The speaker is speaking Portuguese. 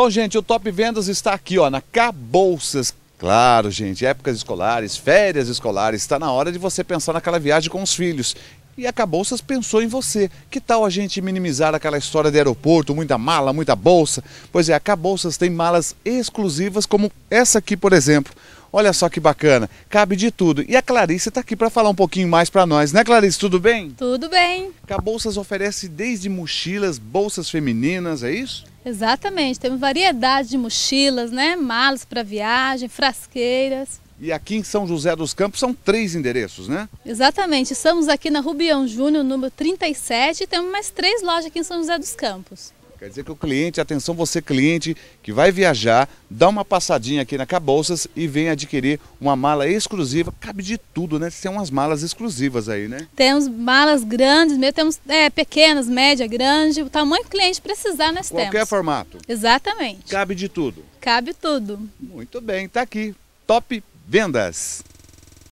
Bom, gente, o Top Vendas está aqui, ó, na Cabouças. Claro, gente, épocas escolares, férias escolares, está na hora de você pensar naquela viagem com os filhos e a Cabouças pensou em você. Que tal a gente minimizar aquela história de aeroporto, muita mala, muita bolsa? Pois é, a Cabouças tem malas exclusivas como essa aqui, por exemplo. Olha só que bacana, cabe de tudo. E a Clarice está aqui para falar um pouquinho mais para nós, né Clarice? Tudo bem? Tudo bem. Cabouças oferece desde mochilas, bolsas femininas, é isso? Exatamente, temos variedade de mochilas, né? malas para viagem, frasqueiras. E aqui em São José dos Campos são três endereços, né? Exatamente, estamos aqui na Rubião Júnior, número 37, e temos mais três lojas aqui em São José dos Campos. Quer dizer que o cliente, atenção você cliente que vai viajar, dá uma passadinha aqui na Cabouças e vem adquirir uma mala exclusiva. Cabe de tudo, né? Tem umas malas exclusivas aí, né? Temos malas grandes, temos é, pequenas, média, grande, o tamanho que o cliente precisar nós Qualquer Qualquer formato. Exatamente. Cabe de tudo. Cabe tudo. Muito bem, tá aqui. Top Vendas.